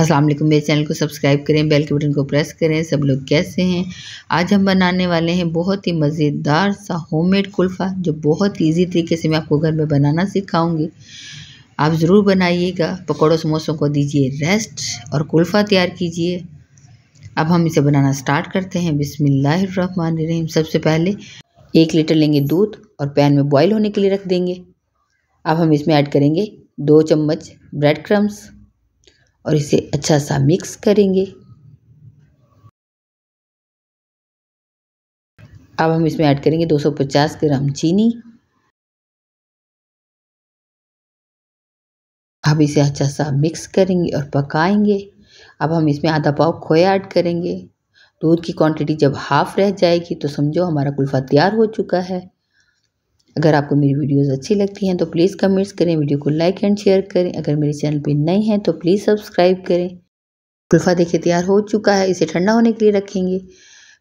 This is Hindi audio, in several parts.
अस्सलाम मेरे चैनल को सब्सक्राइब करें बेल के बटन को प्रेस करें सब लोग कैसे हैं आज हम बनाने वाले हैं बहुत ही मज़ेदार सा होममेड कुल्फ़ा जो बहुत इजी तरीके से मैं आपको घर में बनाना सिखाऊंगी आप ज़रूर बनाइएगा पकौड़ों समोसों को दीजिए रेस्ट और कुल्फ़ा तैयार कीजिए अब हम इसे बनाना स्टार्ट करते हैं बिसमीम सबसे पहले एक लीटर लेंगे दूध और पैन में बॉयल होने के लिए रख देंगे अब हम इसमें ऐड करेंगे दो चम्मच ब्रेड क्रम्स और इसे अच्छा सा मिक्स करेंगे अब हम इसमें ऐड करेंगे 250 ग्राम चीनी अब इसे अच्छा सा मिक्स करेंगे और पकाएंगे अब हम इसमें आधा पाव खोया ऐड करेंगे दूध की क्वांटिटी जब हाफ रह जाएगी तो समझो हमारा कुल्फ़ा तैयार हो चुका है अगर आपको मेरी वीडियोस अच्छी लगती हैं तो प्लीज़ कमेंट्स करें वीडियो को लाइक एंड शेयर करें अगर मेरे चैनल पे नए हैं तो प्लीज़ सब्सक्राइब करें कुल्फ़ा देखिए तैयार हो चुका है इसे ठंडा होने के लिए रखेंगे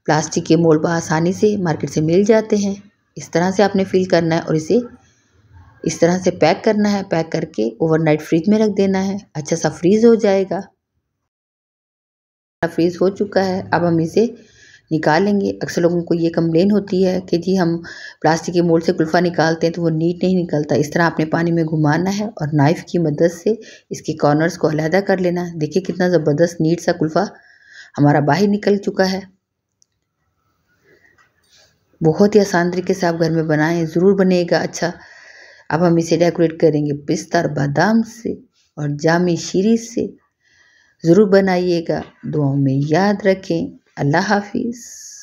प्लास्टिक के मोल्ड आसानी से मार्केट से मिल जाते हैं इस तरह से आपने फिल करना है और इसे इस तरह से पैक करना है पैक करके ओवरनाइट फ्रिज में रख देना है अच्छा सा फ्रीज़ हो जाएगा फ्रीज़ हो चुका है अब हम इसे निकालेंगे अक्सर लोगों को ये कम्प्लेन होती है कि जी हम प्लास्टिक के मोल से कुल्फ़ा निकालते हैं तो वो नीट नहीं निकलता इस तरह आपने पानी में घुमाना है और नाइफ़ की मदद से इसके कॉर्नर्स को अलहदा कर लेना है देखिए कितना ज़बरदस्त नीट सा कुल्फ़ा हमारा बाहर निकल चुका है बहुत ही आसान तरीके से आप घर में बनाएं ज़रूर बनेगा अच्छा अब हम इसे डेकोरेट करेंगे पिस्ता और बादाम से और जामी शीरी से ज़रूर बनाइएगा दुआओं में याद रखें Allah Hafiz.